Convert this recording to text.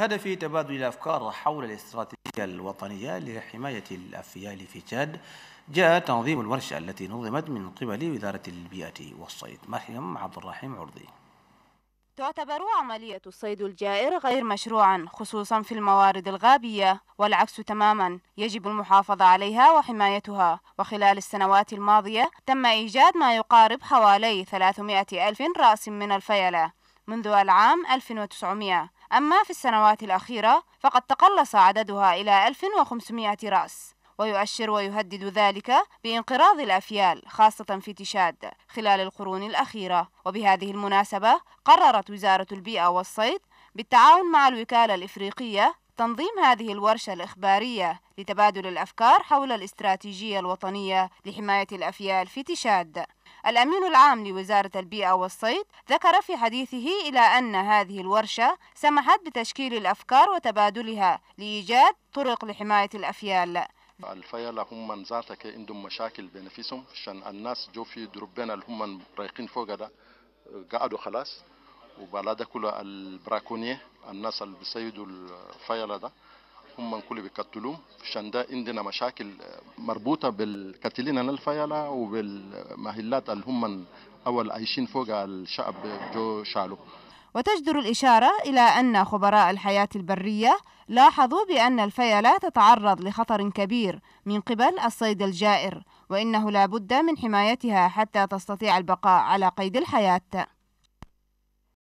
هدفي تبادل الأفكار حول الاستراتيجية الوطنية لحماية الأفيال في تشاد جاء تنظيم الورشة التي نظمت من قبل وزارة البيئة والصيد مريم عبد الرحيم عرضي تعتبر عملية الصيد الجائر غير مشروعا خصوصا في الموارد الغابية والعكس تماما يجب المحافظة عليها وحمايتها وخلال السنوات الماضية تم إيجاد ما يقارب حوالي 300 ألف رأس من الفيلة منذ العام 1900 أما في السنوات الأخيرة فقد تقلص عددها إلى 1500 رأس ويؤشر ويهدد ذلك بانقراض الأفيال خاصة في تشاد خلال القرون الأخيرة وبهذه المناسبة قررت وزارة البيئة والصيد بالتعاون مع الوكالة الإفريقية تنظيم هذه الورشة الإخبارية لتبادل الأفكار حول الاستراتيجية الوطنية لحماية الأفيال في تشاد الأمين العام لوزارة البيئة والصيد ذكر في حديثه إلى أن هذه الورشة سمحت بتشكيل الأفكار وتبادلها لإيجاد طرق لحماية الأفيال الفيلة هم ذاتك عندهم مشاكل بنفسهم عشان الناس جو في دربنا اللي هم رايقين فوق ده قعدوا خلاص وبلاد كلها البراكونية الناس اللي بيصيدوا الفيلة ده هم كل بيقتلوهم عشان ده عندنا مشاكل آه، مربوطه بالكاتلين الفيلا وبالمهلات اللي هم اول عايشين فوق الشعب جو شالو وتجدر الإشارة إلى أن خبراء الحياة البرية لاحظوا بأن الفيلة تتعرض لخطر كبير من قبل الصيد الجائر وإنه لا بد من حمايتها حتى تستطيع البقاء على قيد الحياة